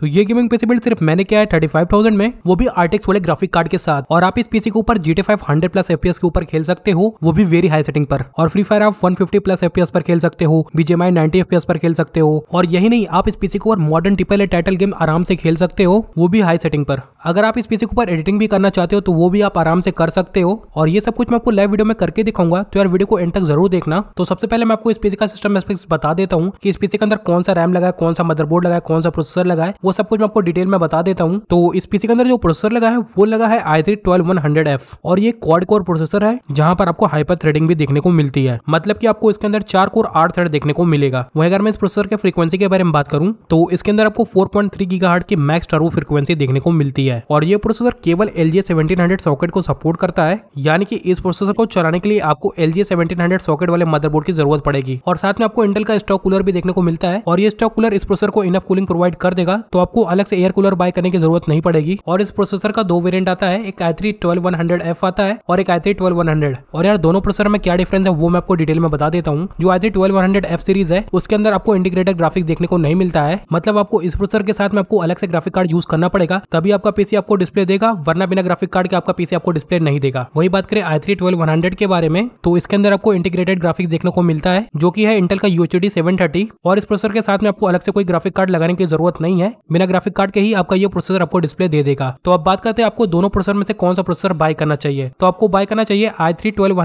तो ये gaming PC build सिर्फ मैंने किया है थर्टी फाइव थाउजेंड में वो भी आर्टिक्स वाले ग्राफिक कार्ड के साथ और आप इस पीसी के ऊपर GT five hundred plus F के ऊपर खेल सकते हो वो भी वेरी हाई सेटिंग पर और फ्री फायर आप वन फिफ्टी प्लस एफ पर खेल सकते हो बीजेमाई नाइनटी एफ पर खेल सकते हो और यही नहीं आप इस पीसी को मॉडर्न टिपल टाइटल गेम आराम से खेल सकते हो वो भी हाई सेटिंग पर अगर आप इस पीसी के ऊपर एडिटिंग भी करना चाहते हो तो वो भी आप आराम से कर सकते हो और ये सब कुछ मैं आपको लाइव वीडियो में करके दिखाऊंगा तो यार वीडियो को एंड तक जरूर देखना तो सबसे पहले मैं आपको इस पीसी का सिस्टम एस्पेक्ट्स बता देता हूँ कि इस पीसी के अंदर कौन सा रैम लगा है कौन सा मदरबोर्ड लगा है कौन सा प्रोसेसर लगा है वो सब कुछ मैं आपको डिटेल में बता देता हूँ तो इस पीसी के अंदर जो प्रोसेसर लगा है वो लगा है I three twelve one hundred F और ये क्वाड कोर प्रोसेसर है जहां पर आपको हाइपर थ्रेडिंग भी देखने को मिलती है मतलब की आपको इसके अंदर चार कोर आठ थ्रेड देखने को मिलेगा वह अगर मैं इस प्रोसेसर के फ्रीक्वेंसी के बारे में बात करूँ तो इसके अंदर आपको फोर पॉइंट थ्री की मैक्स टर्बो फ्रीक्वेंसी देखने को मिलती है दिया है और ये प्रोसेसर केवल एल जी सॉकेट को सपोर्ट करता है यानी कि इस प्रोसेसर को चलाने के लिए आपको एल जी सॉकेट वाले मदरबोर्ड की जरूरत पड़ेगी और साथ में आपको इंटेल का स्टॉक कूलर भी देखने को मिलता है और ये स्टॉक कूलर इस प्रोसेसर को इनफ कूलिंग प्रोवाइड कर देगा तो आपको अलग से एयर कूलर बाय करने की जरूरत नहीं पड़ेगी और इस प्रोसेसर का दो वेरियंट आता है एक आई थ्री ट्वेल्व आता है और एक आई थ्री और यार दोनों प्रोसेसर में क्या डिफरेंस है वो मैं आपको डिटेल में बता देता हूँ जो आई थ्री ट्वेल्व सीरीज है उसके अंदर आपको इंटीग्रेटेड ग्राफिक्स देखने को नहीं मिलता है मतलब आपको इस प्रोसेसर के साथ में आपको अलग से ग्राफिक कार्ड यूज करना पड़ेगा तभी आपका पीसी आपको डिस्प्ले देगा वरना बिना ग्राफिक कार्ड के आपका पीसी आपको डिस्प्ले नहीं देगा वही बात करें आई थ्री ट्वेल्व के बारे में तो इसके अंदर आपको इंटीग्रेटेड ग्राफिक्स देखने को मिलता है जो कि है इंटेल का यूएचडी डी और इस प्रोसेसर के साथ में आपको अलग से कोई ग्राफिक कार्ड लगाने की जरूरत नहीं है बिना ग्राफिक कार्ड के ही आपका ये प्रोसेसर आपको डिस्प्ले दे देगा तो अब बात करते हैं आपको दोनों प्रोसेसर में से कौन सा प्रोसेसर बाय करना चाहिए तो आपको बाय करना चाहिए आई थ्री ट्वेल्व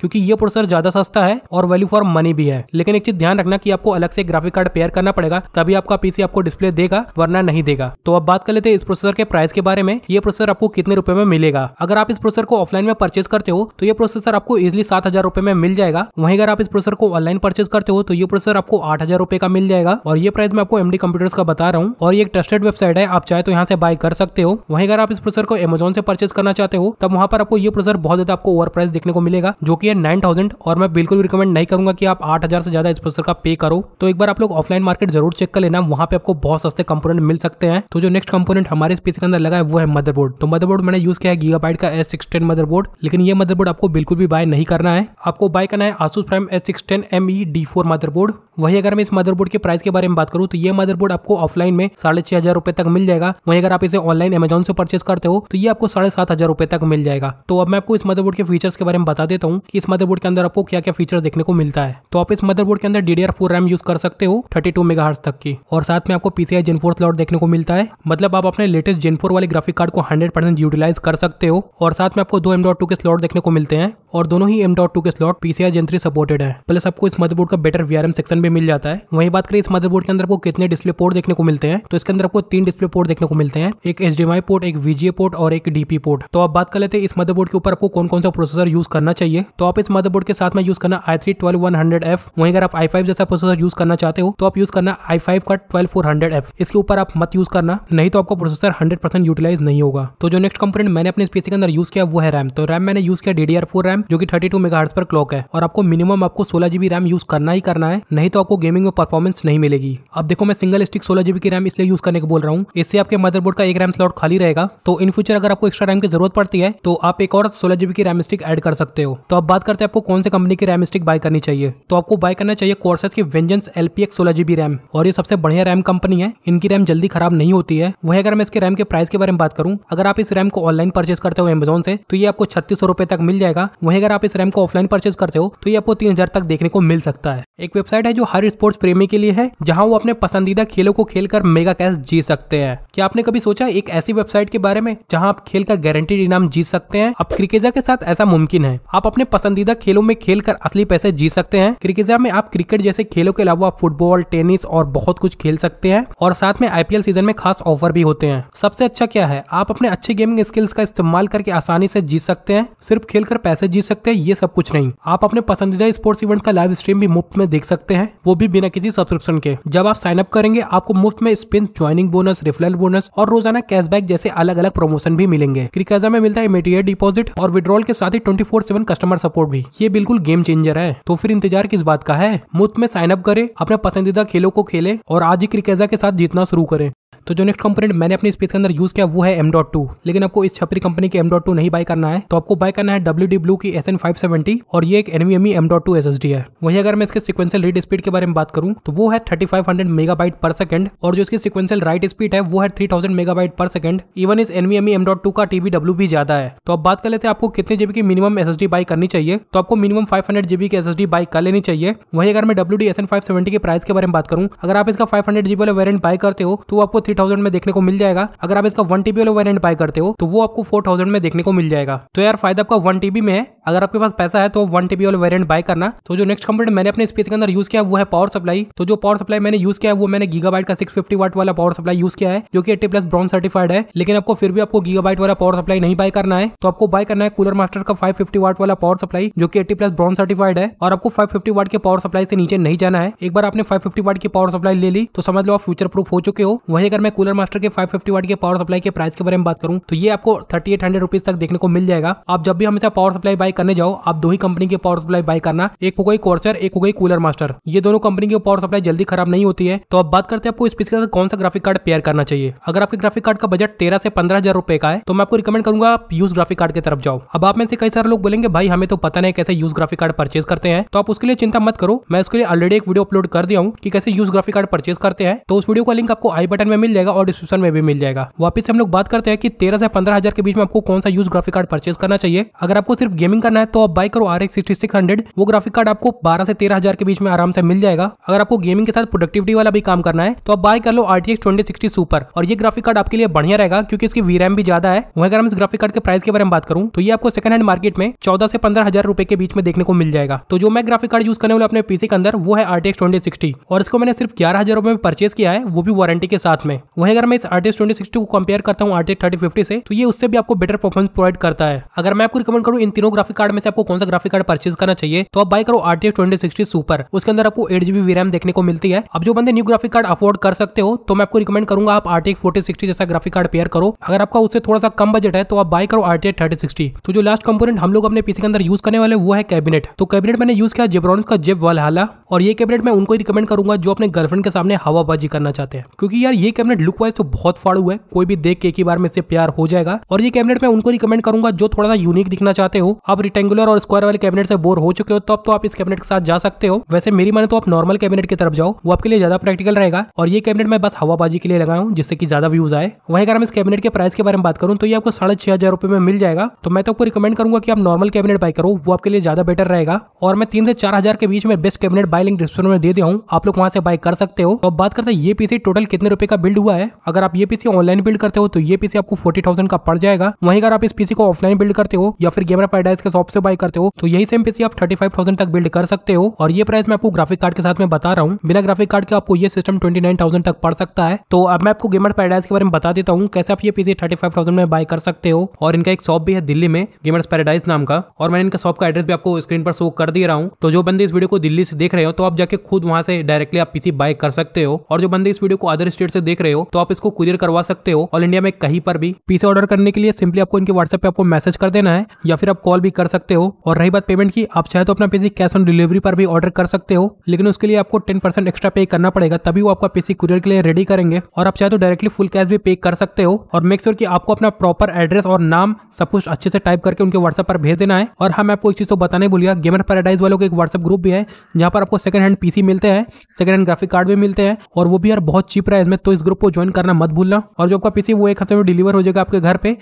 क्योंकि ये प्रोसेसर ज्यादा सस्ता है और वैल्यू फॉर मनी भी है लेकिन एक चीज ध्यान रखना कि आपको अलग से ग्राफिक कार्ड पेयर करना पड़ेगा तभी आपका पीसी आपको डिस्प्ले देगा वरना नहीं देगा तो अब बात कर लेते हैं इस प्रोसेसर के प्राइस के बारे में ये प्रोसेसर आपको कितने रुपए में मिलेगा अगर आप इस प्रोसेसर को ऑफलाइन में परचेज करते हो तो ये प्रोसेसर आपको इजिली सात हजार रुपए में मिल जाएगा वहीं अगर आप इस प्रोसेसर को ऑनलाइन परचेज करते हो तो ये प्रोसेसर आपको आठ हजार रुपए का मिल जाएगा और ये प्राइस मैं आपको एमडी कंप्यूटर्स का बता रहा हूँ और ये एक ट्रस्टेड वेबसाइट है आप चाहे तो यहाँ से बाय कर सकते हो वहीं अगर आप इस प्रोसेसर को एमेजोन से परचेज करना चाहते हो तब वहाँ पर आपको ये प्रोसेसर बहुत ज्यादा आपको ओवर प्राइस देखने को मिलेगा जो की नाइन थाउजेंड और मैं बिल्कुल भी रिकमेंड नहीं करूंगा कि आप आठ हजार से ज्यादा इस प्रोसेसर का पे करो तो एक बार आप लोग ऑफलाइन मार्केट जरूर चेक कर लेना वहाँ पे आपको बहुत सस्ते कंपोनेंट मिल सकते हैं तो जो नेक्स्ट कंपोनेंट हमारे इस इसके अंदर लगा है वो है मदरबोर्ड तो मदरबोर्ड मैंने यूज किया है गीगाबाइट का एस सिक्स टेन मदरबोर्ड लेकिन ये मदरबोर्ड आपको बिल्कुल भी बाय नहीं करना है आपको बाय करना है Asus Prime S six ten M E D four motherboard वही अगर मैं इस मदरबोर्ड के प्राइस के बारे में बात करूँ तो ये मदरबोर्ड आपको ऑफलाइन में साढ़े छह हजार रुपए तक मिल जाएगा वहीं अगर आप इसे ऑनलाइन अमेजोन से परचेज करते हो तो ये आपको साढ़े सात हजार रुपए तक मिल जाएगा तो अब मैं आपको इस मदरबोर्ड के फीचर्स के बारे में बता देता हूँ कि इस मदरबोर्ड के अंदर आपको क्या क्या फीचर देखने को मिलता है तो आप इस मदरबोर्ड के अंदर डी रैम यूज कर सकते हो थर्टी टू तक की और साथ में आपको पीसीआई जेनफोर स्लॉट देखने को मिलता है मतलब आप अपने लेटेस्ट जेन फोर वाले ग्राफिक कार्ड को हंड्रेड परसेंट यूटिलाइज कर सकते हो और साथ में आपको दो एम के स्लॉट देखने को मिलते हैं और दोनों ही एम डॉट टू के slot PCI gen three supported है प्लस आपको इस मदरबोर्ड का बेटर वीआरएम सेक्शन भी मिल जाता है वहीं बात करें इस मदरबोर्ड के अंदर आपको कितने डिस्प्ले पोर्ट देखने को मिलते हैं तो इसके अंदर आपको तीन डिस्प्ले पोर्ट देखने को मिलते हैं एक एच पोर्ट एक वीजीए पोर्ट और एक डीपी पोर्ट तो आप बात कर लेते हैं इस मदरबोर्ड के ऊपर आपको कौन कौन सा प्रोसेसर यूज करना चाहिए तो आप इस मदरबोर्ड के साथ में यूज करना I three twelve one hundred F वहीं अगर आप आई फाइव जैसा प्रोसेसर यूज करना चाहते हो तो आप यूज करना आई फाइव का ट्वेल्व फोर हंड्रेड एफ इसके ऊपर आप मत यूज करना नहीं तो आपको processor hundred hundred percent utilise नहीं होगा तो जो नेक्स्ट कंपोनेंट मैंने अपने इस पीसी के अंदर यूज किया वो है रैम तो रैम मैंने यूज किया डी फोर रैम जो कि थर्टी टू मेगाहर्ट्ज पर क्लॉक है और आपको मिनिमम आपको सोलह जीबी रैम यूज करना ही करना है नहीं तो आपको गेमिंग में परफॉर्मेंस नहीं मिलेगी अब देखो मैं सिंगल स्टिक सोलह जीबी की रैम इसलिए यूज करने को बोल रहा हूँ इससे आपके मदरबोर्ड का एक रैम स्लॉट खाली रहेगा तो इन फ्यूचर अगर आपको एक्स्ट्रा रैम की जरूरत पड़ती है तो आप एक और सोलह जीबी की रैम स्टिक एड कर सकते हो तो अब बात करते हैं आपको कौन से कंपनी की रैम स्टिक बाय करनी चाहिए तो आपको बाय करना चाहिए कोर्सेस की वेंजेंस एलपीएक्स सोलह जीबी रैम और ये सबसे बढ़िया रैम कंपनी है इनकी रैम जल्दी खराब नहीं होती है वह अगर मैं इसके रैम के प्राइस के बारे में बात करूँ अगर आप इस रैम को ऑनलाइन परचेस करते हो एमेजोन से तो ये आपको छत्तीस रुपए तक मिल जाएगा वहीं अगर आप इस रैम को ऑफलाइन परचेस करते हो तो ये आपको तीन हजार तक देखने को मिल सकता है एक वेबसाइट है जो हर स्पोर्ट्स प्रेमी के लिए है जहाँ वो अपने पसंदीदा खेलों को खेलकर मेगा कैश जीत सकते हैं क्या आपने कभी सोचा एक ऐसी वेबसाइट के बारे में जहाँ आप खेल का गारंटीड इनाम जीत सकते हैं अब क्रिकेजा के साथ ऐसा मुमकिन है आप अपने पसंदीदा खेलों में खेल कर असली पैसे जीत सकते हैं क्रिकेजा में आप क्रिकेट जैसे खेलों के अलावा फुटबॉल टेनिस और बहुत कुछ खेल सकते हैं और साथ में आईपीएल सीजन में खास ऑफर भी होते हैं सबसे सबसे अच्छा क्या है आप अपने अच्छे गेमिंग स्किल्स का इस्तेमाल करके आसानी से जीत सकते हैं सिर्फ खेल कर पैसे जीत सकते हैं ये सब कुछ नहीं आप अपने पसंदीदा स्पोर्ट्स इवेंट्स का लाइव स्ट्रीम भी मुफ्त में देख सकते हैं वो भी बिना किसी सब्सक्रिप्शन के जब आप साइन अप करेंगे आपको मुफ्त में spin joining bonus referral bonus और रोजाना कैशबैक जैसे अलग अलग प्रमोशन भी मिलेंगे क्रिकेजा में मिलता है इमीडिएट डिपॉजिट और विड्रॉल के साथ ही twenty four seven customer support भी ये बिल्कुल गेम चेंजर है तो फिर इंतजार किस बात का है मुफ्त में साइन अप करे अपने पसंदीदा खेलों को खेले और आज ही क्रिकेजा के साथ जीतना शुरू करें तो जो नेक्स्ट कंपोनेंट मैंने अपने स्पेस के अंदर यूज किया वो है एम डॉट टू लेकिन आपको इस छपरी कंपनी के एम डॉट टू नहीं बाय करना है तो आपको बाय करना है डब्ल्यू डी ब्लू की एस एन फाइव सेवेंटी और ये एक NVMe M dot two S S D है वहीं अगर मैं इसके सिक्वेंशियल रीड स्पीड के बारे में बात करूँ तो वो है thirty five hundred megabyte per second और जो इसकी सिक्वेंशियल राइट स्पीड है वो है three thousand megabyte per second even इस एनवीएमई एम डॉट टू का टीबी डब्ल्यू भी ज्यादा है तो अब बात कर लेते हैं आपको कितने जीबी की minimum S S D buy करनी चाहिए तो आपको मिनिमम फाइव हंड्रेड जीबी की एस एस डी बाई कर लेनी चाहिए वहीं अगर मैं W D S N five seventy के प्राइस के बारे में बात करूँ अगर आप इसका फाइव हंड्रेड जीबी वाला वेरियंट बाय करते हो तो आपको थ्री थाउजेंड में देखने को मिल जाएगा अगर आप इसका वन टीबी वाला वेरियंट बाय करते हो तो वो आपको फोर थाउजेंड में देखने को मिल जाएगा तो यार फायदा आपका वन टीबी में है अगर आपके पास पैसा है तो वन टीबी वाले वेरियंट बाय करना तो जो नेक्स्ट कंपोनेंट मैंने अपने स्पेस के अंदर यूज किया वो है पावर सप्लाई तो जो पावर सप्लाई मैंने यूज किया है वो मैंने गीगाबाइट का सिक्स फिफ्टी वाट वाला पावर सप्लाई यूज किया है जो कि एट्टी प्लस ब्रॉन्ज सर्टिफाइड है लेकिन आपको फिर भी आपको गीगाबाइट वाला पावर सप्लाई नहीं बाय करना है तो आपको बाय करना है कूलर मास्टर का फाइव फिफ्टी वाट वाला पावर सप्लाई जो कि एट्टी प्लस ब्रॉन्ज सर्टिफाइड है और आपको फाइव फिफ्टी वाट के पावर सप्लाई से नीचे नहीं जाना है एक बार आपने फाइव फिफ्टी वाट की पावर सप्लाई ले ली तो समझ लो आप फ्यूचर प्रूफ हो चुके हो वहीं अगर मैं कूलर मास्टर के फाइव फिफ्टी वाट के पावर सप्लाई के प्राइस के बारे में बात करूँ तो ये आपको थर्टी एट हंड्रेड रुपीज तक देखने को मिल जाएगा आप जब भी हमेशा पावर सप्लाई बाय बाय करने जाओ आप दो ही कंपनी के पावर सप्लाई बाय करना एक हो गई कोर्सर एक हो गई कूलर मास्टर ये दोनों कंपनी की पावर सप्लाई जल्दी खराब नहीं होती है तो अब बात करते हैं आपको इस पीस के साथ कौन सा ग्राफिक कार्ड पेयर करना चाहिए अगर आपके ग्राफिक कार्ड का बजट तेरह से पंद्रह हजार रुपए का है तो मैं आपको रिकमेंड करूंगा आप यूज ग्राफिक कार्ड की तरफ जाओ अब आप में से कई सारे लोग बोलेंगे भाई हमें तो पता नहीं कैसे यूज ग्राफिक कार्ड परचेज करते हैं तो आप उसके लिए चिंता मत करो मैं उसके लिए ऑलरेडी एक वीडियो अपलोड कर दिया हूँ कि कैसे यूज ग्राफिक कार्ड परचेज करते हैं तो उस वीडियो का लिंक आपको आई बटन में मिल जाएगा और डिस्क्रिप्शन में भी मिल जाएगा वापस हम लोग बात करते हैं कि तेरह से पंद्रह हजार के बीच में आपको कौन सा यूज ग्राफिक कार्ड परचेज करना चाहिए अगर आपको सिर्फ गेमिंग गेमिंग करना है तो आप बाई करो R X sixty six hundred वो ग्राफिक कार्ड आपको बारह से तेरह हजार के बीच में आराम से मिल जाएगा अगर आपको गेमिंग के साथ प्रोडक्टिविटी वाला भी काम करना है तो आप बाय कर लो R T X twenty sixty super और ये ग्राफिक कार्ड आपके लिए बढ़िया रहेगा क्योंकि इसकी वी रैम भी ज्यादा है वहीं अगर हम इस ग्राफिक कार्ड के प्राइस के बारे में बात करूँ तो ये आपको सेकंड हैंड मार्केट में चौदह से पंद्रह हजार रुपए के बीच में देखने को मिल जाएगा तो जो मैं ग्राफिक कार्ड यूज करने वाला अपने पीसी के अंदर वो है आर ट्वेंटी सिक्सटी और इसको मैंने सिर्फ ग्यारह हजार रुपए में परचेज किया है वो भी वारंटी के साथ में वहीं अगर मैं इस आरटीएस ट्वेंटी सिक्सटी को कंपेयर करता हूँ आरटीएस थर्टी फिफ्टी से तो ये उससे भी आपको बेटर परफॉर्मेंस प्रोवाइड करता है अगर मैं आपको रिकमेंड करूँ इन तीनों ग्राफिक ग्राफिक कार्ड में से आपको कौन सा ग्राफिक कार्ड परचेज करना चाहिए तो आप बाय करो आरटीएस ट्वेंटी सिक्सटी सुपर उसके अंदर आपको एट जीबी रैम देखने को मिलती है अब जो बंदे न्यू ग्राफिक कार्ड अफोर्ड कर सकते हो तो मैं आपको रिकमेंड करूंगा आप आरटीएस फोर्टी सिक्सटी जैसा ग्राफिक कार्ड पेयर करो अगर आपका उससे थोड़ा सा कम बजट है तो आप बाय करो आरटीएस थर्टी सिक्सटी तो जो लास्ट कंपोनेंट हम लोग अपने पीसी के अंदर यूज करने वाले वो है कैबिनेट तो कैबिनेट मैंने यूज किया जेब्रॉन्स का जेब वाला और ये कैबिनेट मैं उनको रिकमेंड करूंगा जो अपने गर्लफ्रेंड के सामने हवाबाजी करना चाहते हैं क्योंकि यार ये कैबिनेट लुक वाइज तो बहुत फाड़ू है कोई भी देख के एक ही बार में से प्यार हो जाएगा और ये कैबिनेट मैं उनको रिकमेंड करूंगा जो थोड़ा सा यूनिक दिखना चाहते हो आप रिटेंगुलर और स्क्वायर वाले कैबिनेट से बोर हो चुके हो अब तो आप इस कैबिनेट के साथ जा सकते हो वैसे मेरी माने तो आप नॉर्मल कैबिनेट की तरफ जाओ वो आपके लिए ज्यादा प्रैक्टिकल रहेगा और ये कैबिनेट मैं बस हवाबाजी के लिए लगाया हूँ जिससे कि ज्यादा व्यूज आए वहीं अगर हम इस कैबिनेट के प्राइस के बारे में बात करूँ तो ये आपको साढ़े छह हजार रुपए में मिल जाएगा तो मैं तो आपको रिकमेंड करूंगा कि आप नॉर्मल कैबिनेट बाय करो वो आपके लिए ज्यादा बेटर रहेगा और मैं तीन से चार हजार के बीच में best cabinet buy link description में दे दिया हूँ आप लोग वहाँ से बाय कर सकते हो तो बात करते हैं ये पीसी टोटल कितने रुपए का बिल्ड हुआ है अगर आप ये पीसी ऑनलाइन बिल्ड करते हो तो ये पीसी आपको फोर्टी थाउजेंड का पड़ जाएगा वहीं अगर आप इस पीसी को ऑफलाइन बिल्ड करते हो या फिर गेमर पैडाइस के शॉप से बाय करते हो तो यही सेम पीसी आप थर्टी फाइव थाउजेंड तक बिल्ड कर सकते हो और ये प्राइस मैं आपको ग्राफिक कार्ड के साथ में बता रहा हूँ बिना ग्राफिक कार्ड के आपको ये सिस्टम ट्वेंटी नाइन थाउजेंड तक पड़ सकता है तो अब मैं आपको गेमर पैराडाइज के बारे में बता देता हूँ कैसे आप ये पीसी थर्टी फाइव थाउजेंड में बाय कर सकते हो और इनका एक शॉप भी है दिल्ली में गेमर्स पैराडाइज नाम का और मैंने इनका शॉप का एड्रेस भी आपको स्क्रीन पर शो कर दे रहा हूँ तो जो बंदे इस वीडियो को दिल्ली से देख रहे हो तो आप जाके खुद वहाँ से डायरेक्टली आप पीसी बाय कर सकते हो और जो बंदे इस वीडियो को अदर स्टेट से देख रहे हो तो आप इसको कुरियर करवा सकते हो ऑल इंडिया में कहीं पर भी पीसी ऑर्डर करने के लिए सिंपली आपको इनके व्हाट्सएप पे आपको मैसेज कर देना है या फिर आप कॉल भी कर सकते हो और रही बात पेमेंट की आप चाहे तो अपना पीसी कैश ऑन डिलीवरी पर भी ऑर्डर कर सकते हो लेकिन उसके लिए आपको टेन परसेंट एक्स्ट्रा पे करना पड़ेगा तभी वो आपका पीसी कुरियर के लिए रेडी करेंगे और आप चाहे तो डायरेक्टली फुल कैश भी पे कर सकते हो और मेक श्योर की आपको अपना प्रॉपर एड्रेस और नाम सब कुछ अच्छे से टाइप करके उनके व्हाट्सएप पर भेज देना है और हम हाँ, आपको एक चीज को तो बताने भूलिया गेमर पैराडाइज वालों का एक व्हाट्सएप ग्रुप भी है जहाँ पर आपको सेकंड हैंड पीसी मिलते हैं सेकंड हैंड ग्राफिक कार्ड भी मिलते हैं और वो भी यार बहुत चीप प्राइस में तो इस ग्रुप को ज्वाइन करना मत भूलना और जो आपका पीसी वो एक हफ्ते में डिलीवर हो जाएगा आपके घर पे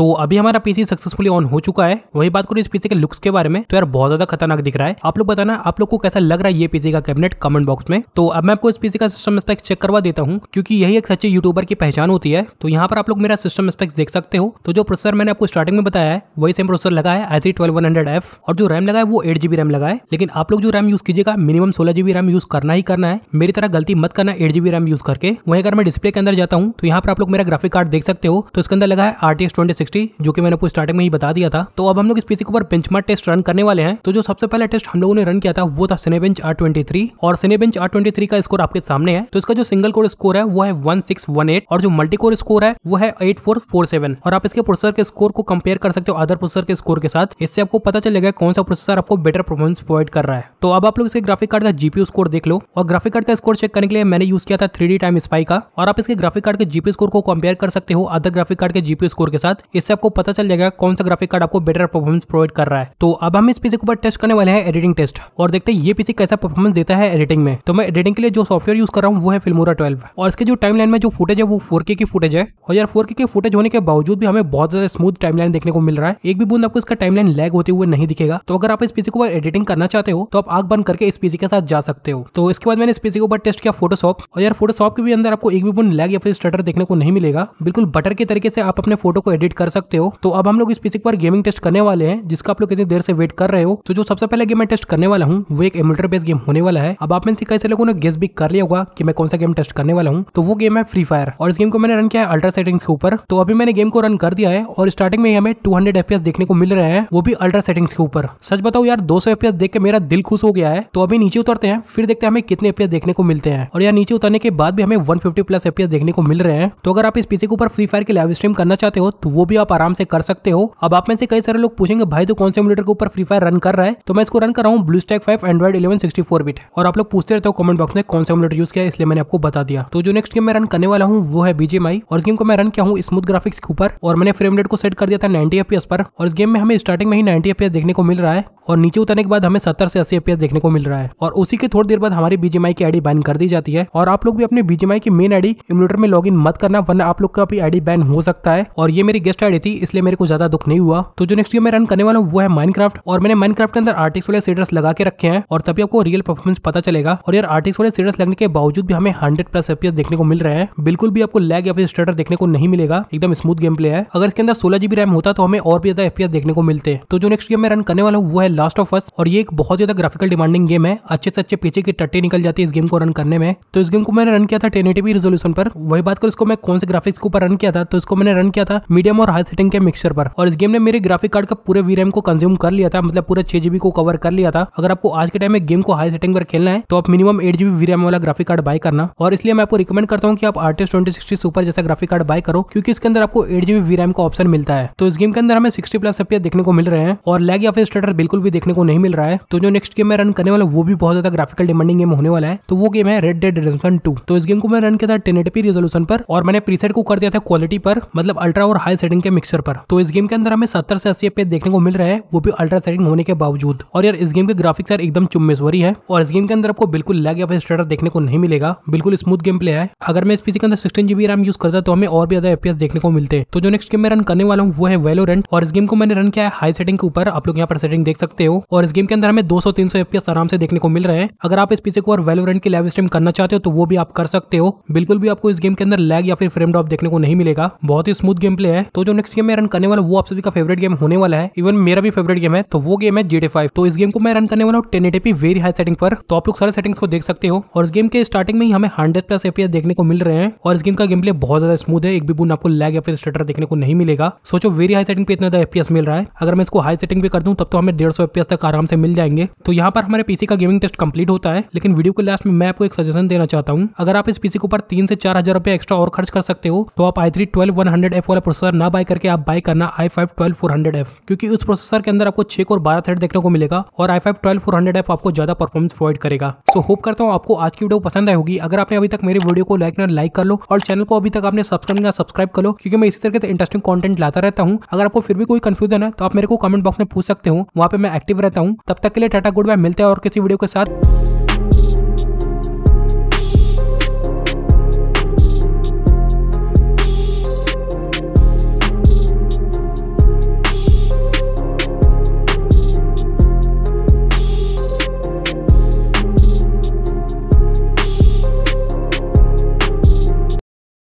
तो अभी हमारा पीसी सक्सेसफुल सक्सेसफुली ऑन हो चुका है वही बात करूँ इस पीसी के लुक्स के बारे में तो यार बहुत ज्यादा खतरनाक दिख रहा है आप लोग बताना आप लोग को कैसा लग रहा है ये पीसी का कैबिनेट कमेंट बॉक्स में तो अब मैं आपको इस पीसी का सिस्टम स्पेक्स चेक करवा देता हूँ क्योंकि यही एक सच्चे यूट्यूबर की पहचान होती है तो यहाँ पर आप लोग मेरा सिस्टम स्पेक्स देख सकते हो तो जो प्रोसेसर मैंने आपको स्टार्टिंग में बताया है वही सेम प्रोसेसर लगा है I three twelve one hundred F और जो रैम लगा है वो एट जीबी रैम लगा है लेकिन आप लोग जो रैम यूज कीजिएगा मिनिमम सोलह जीबी रैम यूज करना ही करना है मेरी तरह गलती मत करना एट जीबी रैम यूज करके वहीं अगर मैं डिस्प्ले के अंदर जाता हूँ तो यहाँ पर आप लोग मेरा ग्राफिक कार्ड देख सकते हो तो इसके अंदर लगा है R T S twenty sixty जो कि मैंने आपको स्टार्टिंग में ही बता दिया था तो अब हम लोग इस पीसी के ऊपर बेंचमार्क टेस्ट रन करने वाले हैं तो जो सबसे पहला टेस्ट हम लोगों ने रन किया था वो था सिनेबेंच आर ट्वेंटी थ्री और सिनेबेंच आर ट्वेंटी थ्री का स्कोर आपके सामने है तो इसका जो सिंगल कोर स्कोर है वो है वन सिक्स वन एट और जो मल्टी कोर स्कोर है वो है एट फोर फोर सेवन और आप इसके प्रोसेसर के स्कोर को कंपेयर कर सकते हो अदर प्रोसेसर के स्कोर के साथ इससे आपको पता चलेगा कौन सा प्रोसेसर आपको बेटर परफॉर्मेंस प्रोवाइड कर रहा है तो अब आप लोग इसके ग्राफिक कार्ड का जीपीयू स्कोर देख लो और ग्राफिक कार्ड का स्कोर चेक करने के लिए मैंने यूज किया था थ्री टाइम स्पाई का और आप इसके ग्राफिक कार्ड के जीपीयू स्कोर को कंपेयर कर सकते हो अदर ग्राफिक कार्ड के जीपीयू स्कोर के साथ इससे आपको पता चल जाएगा कौन सा ग्राफिक कार्ड आपको बेटर परफॉर्मेंस प्रोवाइड कर रहा है तो अब हम इस पीसी के ऊपर टेस्ट करने वाले हैं एडिटिंग टेस्ट और देखते हैं ये पीसी कैसा परफॉर्मेंस देता है एडिटिंग में तो मैं एडिटिंग के लिए जो सॉफ्टवेयर यूज कर रहा हूँ वो है फिल्मोरा ट्वेल्व और इसके जो टाइम में जो फुटेज है वो फोर की फुटेज है और यार फोर के फुटेज होने के बावजूद भी हमें बहुत ज्यादा स्मूथ टाइम देखने को मिल रहा है एक भी बूंद आपको इसका टाइम लैग होते हुए नहीं दिखेगा तो अगर आप इस पीसी को एडिटिंग करना चाहते हो तो आप आग बंद करके इस पीसी के साथ जा सकते हो तो इसके बाद मैंने इस पीसी के ऊपर टेस्ट किया फोटोशॉप और यार फोटोशॉप के भी अंदर आपको एक भी बूंद लैग या फिर स्टटर देखने को नहीं मिलेगा बिल्कुल बटर के तरीके से आप अपने फोटो को एडिट कर सकते हो तो अब हम लोग इस स्पेसिफिक पर गेमिंग टेस्ट करने वाले हैं जिसका आप लोग कितनी देर से वेट कर रहे हो तो जो सबसे पहले गेम मैं टेस्ट करने वाला हूँ वो एक एमुलेटर बेस्ड गेम होने वाला है अब आप में से कैसे लोगों ने गेस भी कर लिया होगा कि मैं कौन सा गेम टेस्ट करने वाला हूँ तो वो गेम है फ्री फायर और इस गेम को मैंने रन किया है अल्ट्रा सेटिंग्स के ऊपर तो अभी मैंने गेम को रन कर दिया है और स्टार्टिंग में हमें टू हंड्रेड देखने को मिल रहे हैं वो भी अल्ट्रा सेटिंग्स के ऊपर सच बताओ यार दो सौ देख के मेरा दिल खुश हो गया है तो अभी नीचे उतरते हैं फिर देखते हैं हमें कितने एफपीएस देखने को मिलते हैं और यार नीचे उतरने के बाद भी हमें 150 प्लस एफपीएस देखने को मिल रहे हैं तो अगर आप इस पीसी के ऊपर फ्री फायर की लाइव स्ट्रीम करना चाहते हो तो वो भी आप आराम से कर सकते हो अब आप में से कई सारे लोग पूछेंगे भाई तो कौन से एमुलेटर के ऊपर फ्री फायर रन कर रहा है तो मैं इसको रन कर रहा हूँ Blue Stack five Android eleven sixty four bit और आप लोग पूछते रहते हो कमेंट बॉक्स में कौन सा एमुलेटर यूज किया इसलिए मैंने आपको बता दिया तो जो नेक्स्ट गेम मैं रन करने वाला हूँ वो है बीजेमाई और इस गेम को मैं रन किया हूँ स्मूथ ग्राफिक्स के ऊपर और मैंने फ्रेम रेट को सेट कर दिया था नाइनटी एफ पर और इस गेम में हमें स्टार्टिंग में ही नाइनटी एफ देखने को मिल रहा है और नीचे उतरने के बाद हमें सत्तर से अस्सी एफ देखने को मिल रहा है और उसी के थोड़ी देर बाद हमारी बीजेमाई की आईडी बैन कर दी जाती है और आप लोग भी अपने बीजेमाई की मेन आईडी एमुलेटर में लॉग मत करना वरना आप लोग का भी आईडी बैन हो सकता है और ये मेरी गेस्ट आईडी थी इसलिए मेरे को ज्यादा अनलॉक नहीं हुआ तो जो नेक्स्ट गेम मैं रन करने वाला हूँ वो है माइनक्राफ्ट और मैंने माइनक्राफ्ट के अंदर आर्टिक्स वाले सीडर्स लगा के रखे हैं और तभी आपको रियल परफॉर्मेंस पता चलेगा और यार आर्टिक्स वाले सीडर्स लगने के बावजूद भी हमें हंड्रेड प्लस एपीएस देखने को मिल रहे हैं बिल्कुल भी आपको लैग या फिर स्टार्टर देखने को नहीं मिलेगा एकदम स्मूथ गेम प्ले है अगर इसके अंदर सोलह जीबी रैम होता तो हमें और भी ज्यादा एपीएस देखने को मिलते तो जो नेक्स्ट गेम मैं रन करने वाला हूँ वो है लास्ट ऑफ अस और ये एक बहुत ज्यादा ग्राफिकल डिमांडिंग गेम है अच्छे से अच्छे पीछे की टट्टी निकल जाती है इस गेम को रन करने में तो इस गेम को मैंने रन किया था टेन एटीपी रिजोल्यूशन पर वही बात कर इसको मैं कौन से ग्राफिक्स के ऊपर रन किया था तो इसको मैंने रन किया था मीडियम और हाई सेटिंग के मिक्सर पर और इस गेम ने मेरे ग्राफिक कार्ड का पूरे वी को कंज्यूम कर लिया था मतलब पूरे छह जीबी को कवर कर लिया था अगर आपको आज के टाइम में गेम को हाई सेटिंग पर खेलना है तो आप मिनिमम एट जीबी वी वाला ग्राफिक कार्ड बाय करना और इसलिए मैं आपको रिकमेंड करता हूँ कि आप आर्टिस्ट ट्वेंटी सुपर जैसा ग्राफिक कार्ड बाय करो क्योंकि इसके अंदर आपको एट जीबी रैम का ऑप्शन मिलता है तो इस गेम के अंदर हमें सिक्सटी प्लस एपियर देखने को मिल रहे हैं और लैग या फिर स्टेटर बिल्कुल भी देखने को नहीं मिल रहा है तो जो नेक्स्ट गेम में रन करने वाला वो भी बहुत ज्यादा ग्राफिकल डिमांडिंग गेम होने वाला है तो वो गेम है रेड डेड रिडेम्पशन टू तो इस गेम को मैं रन किया था टेन रेजोल्यूशन पर और मैंने प्रीसेट को कर दिया था क्वालिटी पर मतलब अल्ट्रा और हाई सेटिंग के मिक्सर पर तो इस गेम के अंदर हमें सत्तर से अस्सी एफ देखने को मिल रहा है वो भी अल्ट्रा सेटिंग होने के बावजूद और यार इस गेम के ग्राफिक्स यार एकदम चुम्बेश्वरी है और इस गेम के अंदर आपको बिल्कुल लैग या फिर स्टार्टर देखने को नहीं मिलेगा बिल्कुल स्मूथ गेम प्ले है अगर मैं इस पीसी के अंदर सिक्सटीन जीबी रैम यूज करता तो हमें और भी ज्यादा एफ देखने को मिलते तो जो नेक्स्ट गेम मैं रन करने वाला हूँ वो है वेलो और इस गेम को मैंने रन किया है हाई सेटिंग के ऊपर आप लोग यहाँ पर सेटिंग देख सकते हो और इस गेम के अंदर हमें दो सौ तीन सौ आराम से देखने को मिल रहे हैं अगर आप इस पीसी को और वेलो की लाइव स्ट्रीम करना चाहते हो तो वो भी आप कर सकते हो बिल्कुल भी आपको इस गेम के अंदर लैग या फिर फ्रेम ड्रॉप देखने को नहीं मिलेगा बहुत ही स्मूथ गेम प्ले है तो जो नेक्स्ट गेम मैं रन करने वाला वो आप सभी का फेवरेट गेम होने वाला है इवन मेरा भी फेवरेट गेम है तो वो गेम है जी फाइव तो इस गेम को मैं रन करने वाला हूँ ten ATP very high setting पर तो आप लोग सारे सेटिंग्स को देख सकते हो और इस गेम के स्टार्टिंग में ही हमें हंड्रेड प्लस एपीएस देखने को मिल रहे हैं और इस गेम का गेम प्ले बहुत ज्यादा स्मूथ है एक भी बुन आपको लैग या फिर स्टेटर देखने को नहीं मिलेगा सोचो वेरी हाई सेटिंग पे इतना ज्यादा एपीएस मिल रहा है अगर मैं इसको हाई सेटिंग भी कर दूँ तब तो हमें डेढ़ सौ एपीएस तक आराम से मिल जाएंगे तो यहाँ पर हमारे पीसी का गेमिंग टेस्ट कंप्लीट होता है लेकिन वीडियो के लास्ट में मैं आपको एक सजेशन देना चाहता हूँ अगर आप इस पीसी के ऊपर तीन से चार हजार एक्स्ट्रा और खर्च कर सकते हो तो आप i three twelve one hundred F वाला प्रोसेसर ना बाय करके आप बाय करना आई five twelve four hundred F क्योंकि उस प्रोसेसर के अंदर आपको छह और बारह थ्रेड देखने को मिलेगा और i five twelve four hundred F आपको ज्यादा परफॉर्मेंस प्रोवाइड करेगा सो होप करता हूँ आपको आज की वीडियो पसंद आएगी अगर आपने अभी तक मेरे वीडियो को लाइक ना लाइक कर लो और चैनल को अभी तक आपने सब्सक्राइब ना सब्सक्राइब कर लो क्योंकि मैं इसी तरह से इंटरेस्टिंग कॉन्टेंट लाता रहता हूँ अगर आपको फिर भी कोई कंफ्यूजन है तो आप मेरे को कमेंट बॉक्स में पूछ सकते हो वहाँ पे मैं एक्टिव रहता हूँ तब तक के लिए टाटा गुड बाय मिलते हैं और किसी वीडियो के साथ